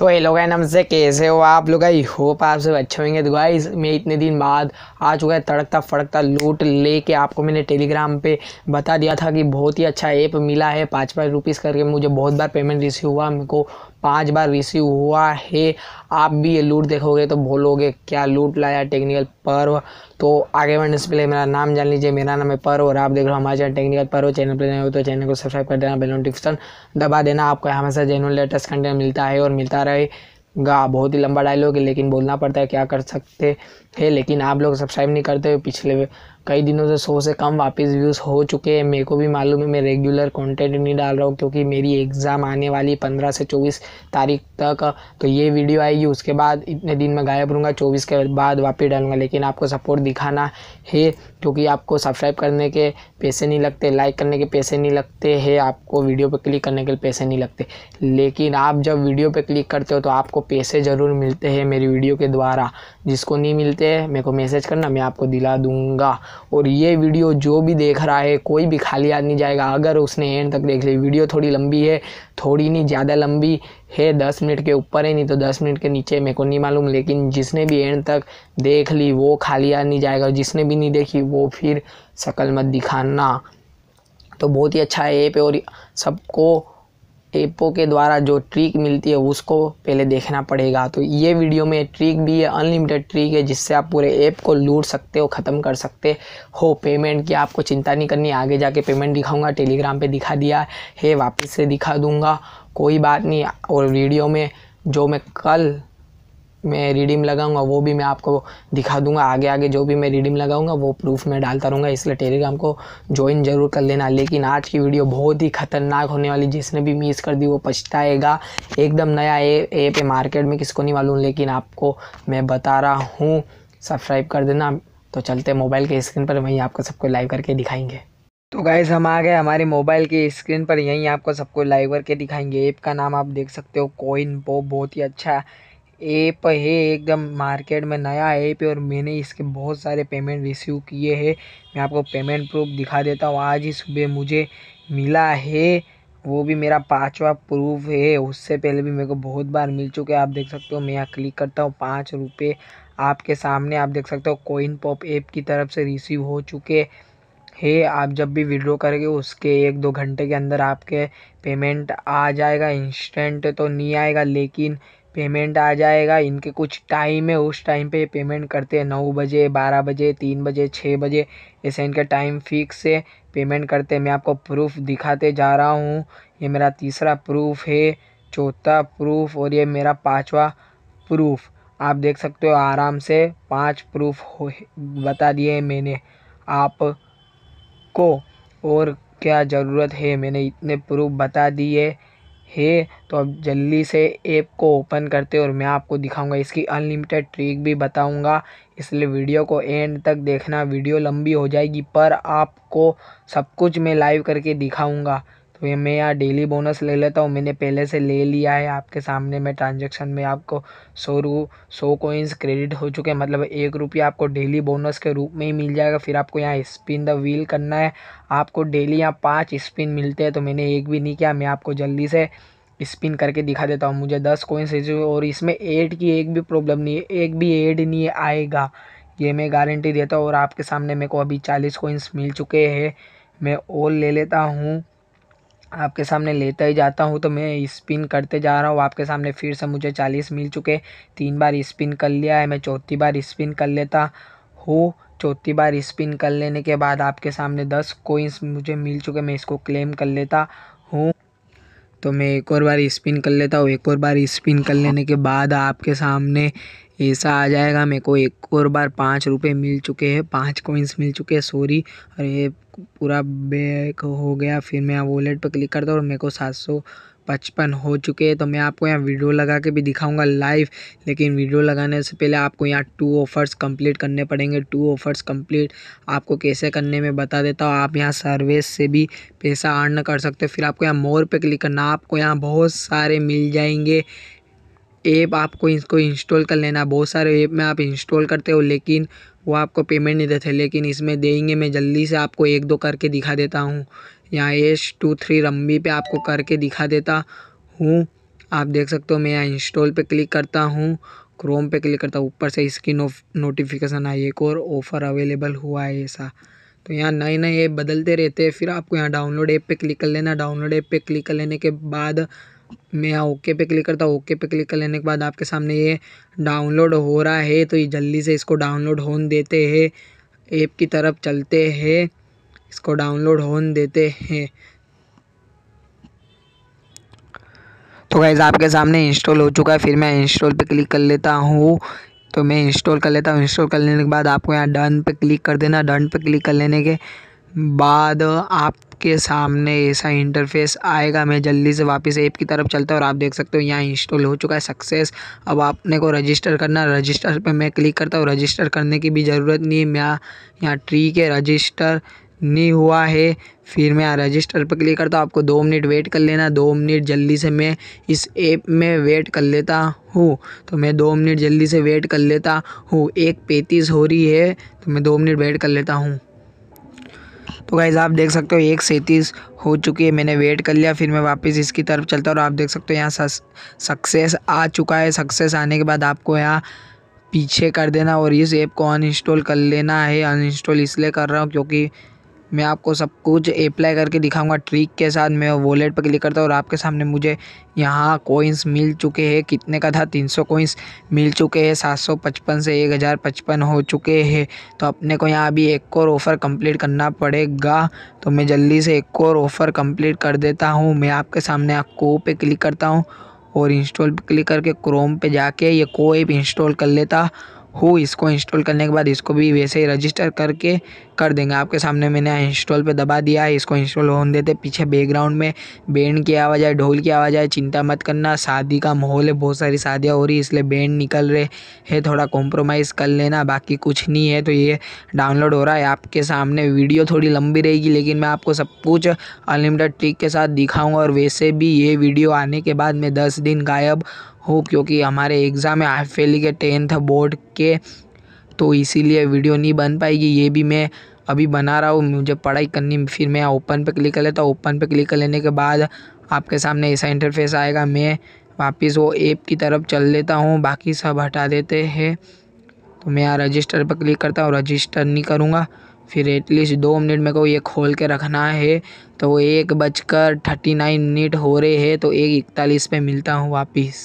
तो ये लोग नमस्ते कैसे हो आप लोग आई होप आप सब अच्छे होंगे तो गाइस मैं इतने दिन बाद आ चुका है तड़कता फड़कता लूट लेके आपको मैंने टेलीग्राम पे बता दिया था कि बहुत ही अच्छा ऐप मिला है पाँच पाँच रुपीज़ करके मुझे बहुत बार पेमेंट रिसीव हुआ मेरे को पांच बार रिसीव हुआ है आप भी ये लूट देखोगे तो बोलोगे क्या लूट लाया टेक्निकल पर्व तो आगे बढ़ने से पहले मेरा नाम जान लीजिए मेरा नाम है पर्व और आप देख रहे हो हमारे चैनल टेक्निकल पर्व चैनल पर नए हो तो चैनल को सब्सक्राइब कर देना बेल नोटिफिकेशन दबा देना आपको हमेशा जेनुअन लेटेस्ट कंटेंट मिलता है और मिलता रहे गा बहुत ही लंबा डायलॉग है लेकिन बोलना पड़ता है क्या कर सकते हैं लेकिन आप लोग सब्सक्राइब नहीं करते पिछले कई दिनों से सौ से कम वापस व्यूज़ हो चुके हैं मेरे को भी मालूम है मैं रेगुलर कंटेंट नहीं डाल रहा हूँ क्योंकि मेरी एग्ज़ाम आने वाली पंद्रह से चौबीस तारीख तक तो ये वीडियो आएगी उसके बाद इतने दिन में गायब रहूँगा चौबीस के बाद वापस डालूंगा लेकिन आपको सपोर्ट दिखाना है क्योंकि आपको सब्सक्राइब करने के पैसे नहीं लगते लाइक करने के पैसे नहीं लगते है आपको वीडियो पर क्लिक करने के पैसे नहीं लगते लेकिन आप जब वीडियो पर क्लिक करते हो तो आपको पैसे ज़रूर मिलते हैं मेरी वीडियो के द्वारा जिसको नहीं मिलते हैं मेरे को मैसेज करना मैं आपको दिला दूँगा और ये वीडियो जो भी देख रहा है कोई भी खाली आदमी जाएगा अगर उसने एंड तक देख ली वीडियो थोड़ी लंबी है थोड़ी नहीं ज़्यादा लंबी है दस मिनट के ऊपर है नहीं तो दस मिनट के नीचे मेरे को नहीं मालूम लेकिन जिसने भी एंड तक देख ली वो खाली नहीं जाएगा और जिसने भी नहीं देखी वो फिर शकल मत दिखाना तो बहुत ही अच्छा है ऐप है और सबको एपो के द्वारा जो ट्रिक मिलती है उसको पहले देखना पड़ेगा तो ये वीडियो में ट्रिक भी है अनलिमिटेड ट्रिक है जिससे आप पूरे ऐप को लूट सकते हो ख़त्म कर सकते हो पेमेंट की आपको चिंता नहीं करनी आगे जाके पेमेंट दिखाऊंगा टेलीग्राम पे दिखा दिया है वापस से दिखा दूंगा कोई बात नहीं और वीडियो में जो मैं कल मैं रिडीम लगाऊंगा वो भी मैं आपको दिखा दूंगा आगे आगे जो भी मैं रिडीम लगाऊंगा वो प्रूफ मैं डालता रहूँगा इसलिए टेलीग्राम को ज्वाइन जरूर कर लेना लेकिन आज की वीडियो बहुत ही खतरनाक होने वाली जिसने भी मिस कर दी वो पछताएगा एकदम नया ऐप है मार्केट में किसको नहीं मालूम लेकिन आपको मैं बता रहा हूँ सब्सक्राइब कर देना तो चलते मोबाइल के स्क्रीन पर वहीं आपको सबको लाइव करके दिखाएंगे तो गाइज़ हम आ गए हमारे मोबाइल की स्क्रीन पर यहीं आपको सबको लाइव करके दिखाएंगे ऐप का नाम आप देख सकते हो कोइन पो बहुत ही अच्छा ऐप है एकदम मार्केट में नया ऐप है और मैंने इसके बहुत सारे पेमेंट रिसीव किए हैं मैं आपको पेमेंट प्रूफ दिखा देता हूँ आज ही सुबह मुझे मिला है वो भी मेरा पांचवा प्रूफ है उससे पहले भी मेरे को बहुत बार मिल चुके हैं आप देख सकते हो मैं यहाँ क्लिक करता हूँ पाँच रुपये आपके सामने आप देख सकते हो कोइन पॉप ऐप की तरफ से रिसीव हो चुके है आप जब भी विड्रॉ करेंगे उसके एक दो घंटे के अंदर आपके पेमेंट आ जाएगा इंस्टेंट तो नहीं आएगा लेकिन पेमेंट आ जाएगा इनके कुछ टाइम है उस टाइम पे पेमेंट करते हैं नौ बजे बारह बजे तीन बजे छः बजे ऐसे इनका टाइम फिक्स है पेमेंट करते हैं मैं आपको प्रूफ दिखाते जा रहा हूँ ये मेरा तीसरा प्रूफ है चौथा प्रूफ और ये मेरा पाँचवा प्रूफ आप देख सकते हो आराम से पांच प्रूफ हो बता दिए मैंने आप को और क्या ज़रूरत है मैंने इतने प्रूफ बता दिए है तो अब जल्दी से ऐप को ओपन करते और मैं आपको दिखाऊंगा इसकी अनलिमिटेड ट्रिक भी बताऊंगा इसलिए वीडियो को एंड तक देखना वीडियो लंबी हो जाएगी पर आपको सब कुछ मैं लाइव करके दिखाऊंगा तो ये मैं यहाँ डेली बोनस ले लेता हूँ मैंने पहले से ले लिया है आपके सामने मैं ट्रांजेक्शन में आपको सौ रू सौ कोइंस क्रेडिट हो चुके हैं मतलब एक रुपया आपको डेली बोनस के रूप में ही मिल जाएगा फिर आपको यहाँ स्पिन द व्हील करना है आपको डेली यहाँ पाँच स्पिन मिलते हैं तो मैंने एक भी नहीं किया मैं आपको जल्दी से स्पिन करके दिखा देता हूँ मुझे दस कोइंस और इसमें एड की एक भी प्रॉब्लम नहीं है एक भी एड नहीं आएगा ये मैं गारंटी देता हूँ और आपके सामने मेरे को अभी चालीस कोइंस मिल चुके हैं मैं ऑल ले लेता हूँ आपके सामने लेता ही जाता हूँ तो मैं स्पिन करते जा रहा हूँ आपके सामने फिर से मुझे चालीस मिल चुके तीन बार स्पिन कर लिया है मैं चौथी बार स्पिन कर लेता हूँ चौथी बार स्पिन कर लेने के बाद आपके सामने दस कोइंस मुझे मिल चुके मैं इसको क्लेम कर लेता हूँ तो मैं एक और बार स्पिन कर लेता हूँ एक और बार स्पिन कर लेने के बाद आपके सामने ऐसा आ जाएगा मेरे को एक और बार पाँच रुपये मिल चुके हैं पाँच कॉइंस मिल चुके हैं सॉरी और ये पूरा बैक हो गया फिर मैं वॉलेट पर क्लिक करता हूँ और मेरे को सात सौ पचपन हो चुके हैं तो मैं आपको यहाँ वीडियो लगा के भी दिखाऊंगा लाइव लेकिन वीडियो लगाने से पहले आपको यहाँ टू ऑफर्स कंप्लीट करने पड़ेंगे टू ऑफर्स कंप्लीट आपको कैसे करने में बता देता हूँ आप यहाँ सर्विस से भी पैसा अर्न कर सकते हो फिर आपको यहाँ मोर पे क्लिक करना आपको यहाँ बहुत सारे मिल जाएंगे ऐप आपको इसको इंस्टॉल कर लेना बहुत सारे ऐप में आप इंस्टॉल करते हो लेकिन वो आपको पेमेंट नहीं देते लेकिन इसमें देंगे मैं जल्दी से आपको एक दो करके दिखा देता हूँ यहाँ एस टू थ्री रम्बी पे आपको करके दिखा देता हूँ आप देख सकते हो मैं यहाँ इंस्टॉल पे क्लिक करता हूँ क्रोम पे क्लिक करता हूँ ऊपर से इसकी नो नोटिफिकेशन आई एक और ऑफ़र अवेलेबल हुआ है ऐसा तो यहाँ नए नए ऐप बदलते रहते हैं फिर आपको यहाँ डाउनलोड ऐप पे क्लिक कर लेना डाउनलोड ऐप पे क्लिक कर लेने के बाद मैं यहाँ ओके पे क्लिक करता हूँ ओके पे क्लिक कर लेने के बाद आपके सामने ये डाउनलोड हो रहा है तो ये जल्दी से इसको डाउनलोड होन देते हैं ऐप की तरफ चलते हैं इसको डाउनलोड होन देते हैं तो गैज़ आपके सामने इंस्टॉल हो चुका है फिर मैं इंस्टॉल पे क्लिक कर लेता हूँ तो मैं इंस्टॉल कर लेता हूँ इंस्टॉल कर लेने के बाद आपको यहाँ डन पे क्लिक कर देना डन पे क्लिक कर लेने के बाद आप आपके सामने ऐसा इंटरफेस आएगा मैं जल्दी से वापस ऐप की तरफ चलता हूँ और आप देख सकते हो यहाँ इंस्टॉल हो चुका है सक्सेस अब आपने को रजिस्टर करना रजिस्टर पर मैं क्लिक करता हूँ रजिस्टर करने की भी ज़रूरत नहीं है मैं यहाँ ट्री के रजिस्टर नहीं हुआ है फिर मैं रजिस्टर पर क्लिक करता हूँ आपको दो मिनट वेट कर लेना दो मिनट जल्दी से मैं इस ऐप में वेट कर लेता हूँ तो मैं दो मिनट जल्दी से वेट कर लेता हूँ एक पैंतीस हो रही है तो मैं दो मिनट वेट कर लेता हूँ तो गाइज़ आप देख सकते हो एक सैंतीस हो चुकी है मैंने वेट कर लिया फिर मैं वापस इसकी तरफ चलता हूँ और आप देख सकते हो यहाँ सक्सेस आ चुका है सक्सेस आने के बाद आपको यहाँ पीछे कर देना और इस ऐप को अनइंस्टॉल कर लेना है अनइंस्टॉल इसलिए कर रहा हूँ क्योंकि मैं आपको सब कुछ अप्लाई करके दिखाऊंगा ट्रिक के साथ मैं वॉलेट पर क्लिक करता हूँ और आपके सामने मुझे यहाँ कोइंस मिल चुके हैं कितने का था 300 कोइंस मिल चुके हैं 755 से 1055 हो चुके हैं तो अपने को यहाँ अभी एक और ऑफ़र कंप्लीट करना पड़ेगा तो मैं जल्दी से एक और ऑफ़र कंप्लीट कर देता हूँ मैं आपके सामने को पे क्लिक करता हूँ और इंस्टॉल पर क्लिक करके क्रोम पर जाके ये को ऐप इंस्टॉल कर लेता हो इसको इंस्टॉल करने के बाद इसको भी वैसे ही रजिस्टर करके कर देंगे आपके सामने मैंने इंस्टॉल पे दबा दिया है इसको इंस्टॉल होने देते पीछे बैकग्राउंड में बैंड की आवाज़ आए ढोल की आवाज़ आए चिंता मत करना शादी का माहौल है बहुत सारी शादियाँ हो रही इसलिए बैंड निकल रहे है थोड़ा कॉम्प्रोमाइज़ कर लेना बाकी कुछ नहीं है तो ये डाउनलोड हो रहा है आपके सामने वीडियो थोड़ी लंबी रहेगी लेकिन मैं आपको सब कुछ अनलिमिटेड ट्रिक के साथ दिखाऊँगा और वैसे भी ये वीडियो आने के बाद मैं दस दिन गायब हो क्योंकि हमारे एग्ज़ाम में हाफ फेली के टेंथ बोर्ड के तो इसीलिए वीडियो नहीं बन पाएगी ये भी मैं अभी बना रहा हूँ मुझे पढ़ाई करनी फिर मैं ओपन पे क्लिक कर लेता हूँ ओपन पे क्लिक कर लेने के बाद आपके सामने ऐसा इंटरफेस आएगा मैं वापस वो ऐप की तरफ चल लेता हूँ बाकी सब हटा देते हैं तो मैं यहाँ रजिस्टर पर क्लिक करता हूँ रजिस्टर नहीं करूँगा फिर एटलीस्ट दो मिनट मेरे को ये खोल के रखना है तो एक बजकर थर्टी नाइन मिनट हो रहे हैं तो एक इकतालीस पे मिलता हूँ वापस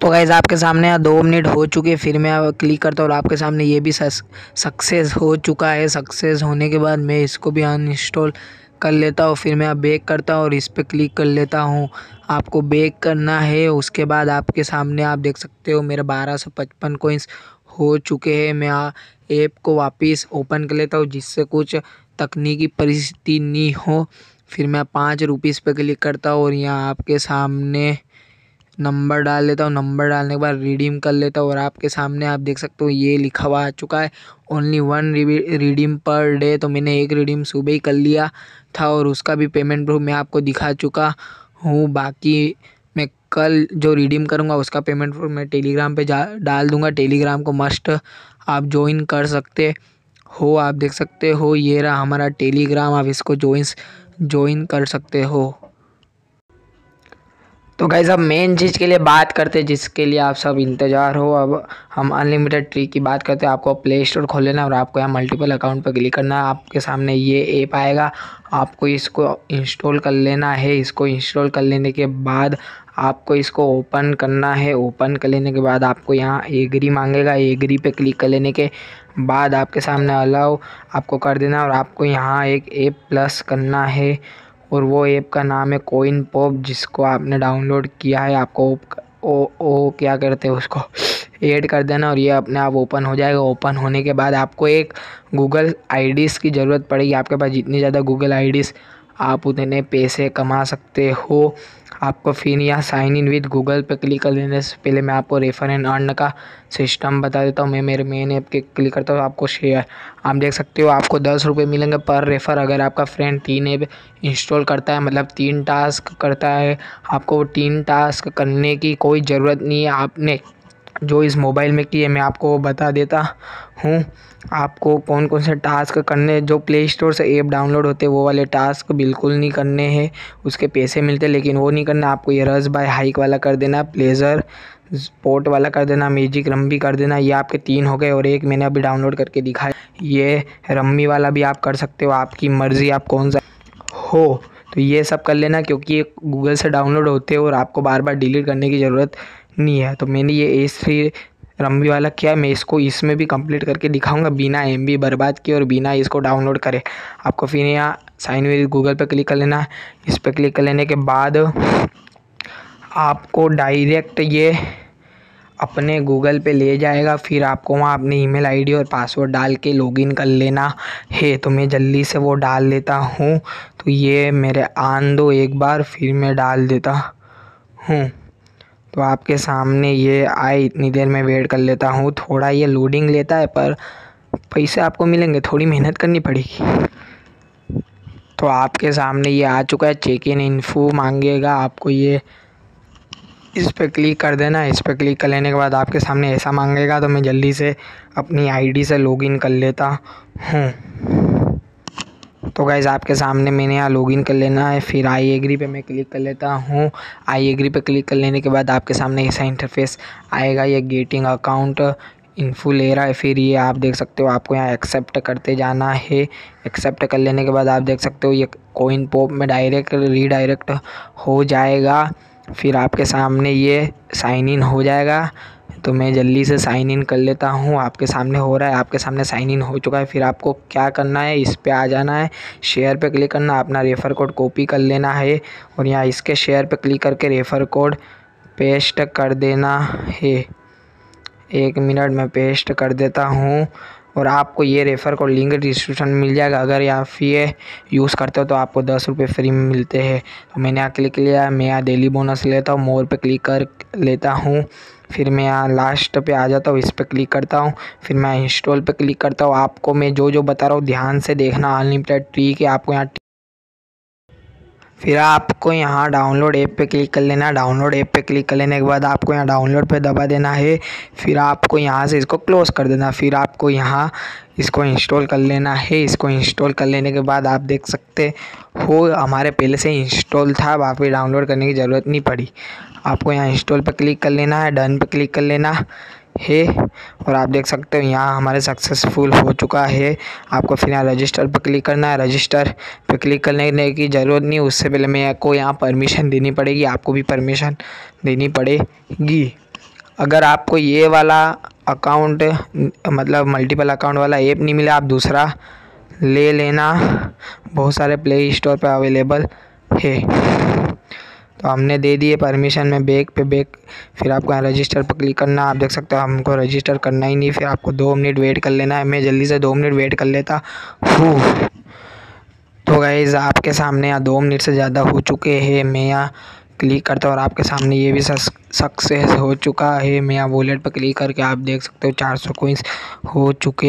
तो गैज़ आपके सामने यहाँ दो मिनट हो चुके फिर मैं क्लिक करता हूँ और आपके सामने ये भी सक्सेस हो चुका है सक्सेस होने के बाद मैं इसको भी अनइंस्टॉल कर लेता हूँ फिर मैं बैक करता हूँ और इस पर क्लिक कर लेता हूँ आपको बेक करना है उसके बाद आपके सामने आप देख सकते हो मेरा बारह सौ पचपन कोइंस हो चुके हैं मैं ऐप को वापस ओपन कर लेता हूँ जिससे कुछ तकनीकी परिस्थिति नहीं हो फिर मैं पाँच रुपीज़ पर क्लिक करता हूँ और यहाँ आपके सामने नंबर डाल लेता हूँ नंबर डालने के बाद रिडीम कर लेता हूँ और आपके सामने आप देख सकते हो ये लिखा हुआ आ चुका है only one redeem per day तो मैंने एक रिडीम सुबह ही कर लिया था और उसका भी पेमेंट प्रूफ मैं आपको दिखा चुका हूँ बाकी मैं कल जो रिडीम करूँगा उसका पेमेंट प्रूफ मैं टेलीग्राम पर जा डाल दूँगा टेलीग्राम को मस्ट आप ज्वाइन कर सकते हो आप देख सकते हो ये रहा हमारा टेलीग्राम आप इसको ज्वाइंस ज्वाइन कर सकते हो तो गाइज़ अब मेन चीज़ के लिए बात करते हैं जिसके लिए आप सब इंतज़ार हो अब हम अनलिमिटेड ट्री की बात करते हैं आपको प्ले स्टोर खोल लेना और आपको यहाँ मल्टीपल अकाउंट पर क्लिक करना है आपके सामने ये ऐप आएगा आपको इसको इंस्टॉल कर लेना है इसको इंस्टॉल कर लेने के बाद आपको इसको ओपन करना है ओपन कर लेने के बाद आपको यहाँ एग्री मांगेगा एग्री पे क्लिक कर लेने के बाद आपके सामने अलाउ आपको कर देना और आपको यहाँ एक ऐप प्लस करना है और वो ऐप का नाम है कोइन पॉप जिसको आपने डाउनलोड किया है आपको ओ ओ क्या करते हैं उसको ऐड कर देना और ये अपने आप ओपन हो जाएगा ओपन होने के बाद आपको एक गूगल आईडीज़ की ज़रूरत पड़ेगी आपके पास जितनी ज़्यादा गूगल आईडीज़ आप उतने पैसे कमा सकते हो आपको फिर यहाँ साइन इन विद गूगल पे क्लिक कर लेने से पहले मैं आपको रेफर एंड अर्न का सिस्टम बता देता हूँ मैं मेरे मेन ऐप के क्लिक करता हूँ आपको शेयर आप देख सकते हो आपको दस रुपये मिलेंगे पर रेफ़र अगर आपका फ्रेंड तीन ऐप इंस्टॉल करता है मतलब तीन टास्क करता है आपको तीन टास्क करने की कोई ज़रूरत नहीं है आपने जो इस मोबाइल में की है मैं आपको बता देता हूँ आपको कौन कौन से टास्क करने जो प्ले स्टोर से ऐप डाउनलोड होते वो वाले टास्क बिल्कुल नहीं करने हैं उसके पैसे मिलते लेकिन वो नहीं करना आपको ये रस बाय हाइक वाला कर देना प्लेजर स्पोर्ट वाला कर देना मैजिक रम्बी कर देना ये आपके तीन हो गए और एक मैंने अभी डाउनलोड करके दिखाया ये रम्मी वाला भी आप कर सकते हो आपकी मर्ज़ी आप कौन सा हो तो ये सब कर लेना क्योंकि ये गूगल से डाउनलोड होते हैं और आपको बार बार डिलीट करने की ज़रूरत नहीं है तो मैंने ये एस थ्री रमवी वाला क्या है मैं इसको इसमें भी कंप्लीट करके दिखाऊंगा बिना एम बी बर्बाद किए और बिना इसको डाउनलोड करे आपको फिर यहाँ साइन विद गूगल पर क्लिक कर लेना है इस पर क्लिक कर लेने के बाद आपको डायरेक्ट ये अपने गूगल पे ले जाएगा फिर आपको वहाँ अपने ईमेल आईडी और पासवर्ड डाल के लॉगिन कर लेना है तो मैं जल्दी से वो डाल लेता हूँ तो ये मेरे आन दो एक बार फिर मैं डाल देता हूँ तो आपके सामने ये आए इतनी देर में वेट कर लेता हूँ थोड़ा ये लोडिंग लेता है पर पैसे आपको मिलेंगे थोड़ी मेहनत करनी पड़ेगी तो आपके सामने ये आ चुका है चेक इन इन्फो मांगेगा आपको ये इस पर क्लिक कर देना इस पर क्लिक कर लेने के बाद आपके सामने ऐसा मांगेगा तो मैं जल्दी से अपनी आईडी से लॉगिन कर लेता हूँ तो गाइज़ आपके सामने मैंने यहाँ लॉगिन कर लेना है फिर आई एग्री पे मैं क्लिक कर लेता हूँ आई एग्री पे क्लिक कर लेने के बाद आपके सामने ऐसा इंटरफेस आएगा ये गेटिंग अकाउंट इन्फो ले रहा है फिर ये आप देख सकते हो आपको यहाँ एक्सेप्ट करते जाना है एक्सेप्ट कर लेने के बाद आप देख सकते हो ये कोइन पोप में डायरेक्ट रीडायरेक्ट हो जाएगा फिर आपके सामने ये साइन इन हो जाएगा तो मैं जल्दी से साइन इन कर लेता हूँ आपके सामने हो रहा है आपके सामने साइन इन हो चुका है फिर आपको क्या करना है इस पर आ जाना है शेयर पे क्लिक करना अपना रेफ़र कोड कॉपी कर लेना है और यहाँ इसके शेयर पे क्लिक करके रेफ़र कोड पेस्ट कर देना है एक मिनट में पेस्ट कर देता हूँ और आपको ये रेफ़र कोड लिंक डिस्क्रिप्शन में मिल जाएगा अगर आप ये यूज़ करते हो तो आपको दस रुपये फ्री में मिलते हैं तो मैंने यहाँ क्लिक लिया मैं यहाँ डेली बोनस लेता हूँ मोर पे क्लिक कर लेता हूँ फिर मैं यहाँ लास्ट पे आ जाता हूँ इस पर क्लिक करता हूँ फिर मैं इंस्टॉल पे क्लिक करता हूँ आपको मैं जो जो बता रहा हूँ ध्यान से देखना अनलिमिटेड ट्री के आपको यहाँ फिर आपको यहाँ डाउनलोड ऐप पे क्लिक कर लेना डाउनलोड ऐप पे क्लिक कर लेने के बाद आपको यहाँ डाउनलोड पे दबा देना है फिर आपको यहाँ से इसको क्लोज़ कर देना फिर आपको यहाँ इसको इंस्टॉल कर लेना है इसको इंस्टॉल कर लेने के बाद आप देख सकते हो हमारे पहले से इंस्टॉल था पर डाउनलोड करने की ज़रूरत नहीं पड़ी आपको यहाँ इंस्टॉल पर क्लिक कर लेना है डन पर क्लिक कर लेना है और आप देख सकते हो यहाँ हमारे सक्सेसफुल हो चुका है आपको फिर यहाँ रजिस्टर पर क्लिक करना है रजिस्टर पर क्लिक करने की ज़रूरत नहीं उससे पहले मैं को यहाँ परमिशन देनी पड़ेगी आपको भी परमिशन देनी पड़ेगी अगर आपको ये वाला अकाउंट मतलब मल्टीपल अकाउंट वाला ऐप नहीं मिला आप दूसरा ले लेना बहुत सारे प्ले स्टोर पर अवेलेबल है तो हमने दे दिए परमिशन में बैग पे बैग फिर आपको यहाँ रजिस्टर पर क्लिक करना आप देख सकते हो हमको रजिस्टर करना ही नहीं फिर आपको दो मिनट वेट कर लेना है मैं जल्दी से दो मिनट वेट कर लेता हूँ तो गाइज़ आपके सामने यहाँ दो मिनट से ज़्यादा हो चुके हैं मैं यहाँ क्लिक करते हो और आपके सामने ये भी सक्सेस हो चुका है मैं यहाँ वॉलेट पर क्लिक करके आप देख सकते हो 400 सौ कोइंस हो चुके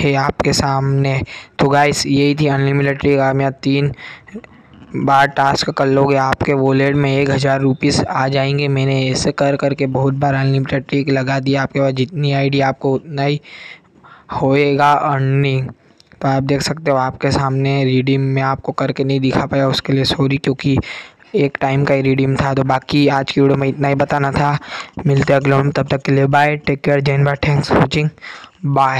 हैं आपके सामने तो गाइस यही थी अनलिमिटेड ट्रिक आप यहाँ तीन बार टास्क कर लोगे आपके वॉलेट में एक हज़ार रुपीज़ आ जाएंगे मैंने ऐसे कर करके बहुत बार अनलिमिटेड ट्रिक लगा दिया आपके पास जितनी आईडी आपको उतना ही होएगा अर्निंग तो आप देख सकते हो आपके सामने रिडीम में आपको करके नहीं दिखा पाया उसके लिए सॉरी क्योंकि एक टाइम का ही रिडीम था तो बाकी आज की वीडियो में इतना ही बताना था मिलते अगले हम तब तक के लिए बाय टेक केयर जैन बाय थैंक्स वॉचिंग बाय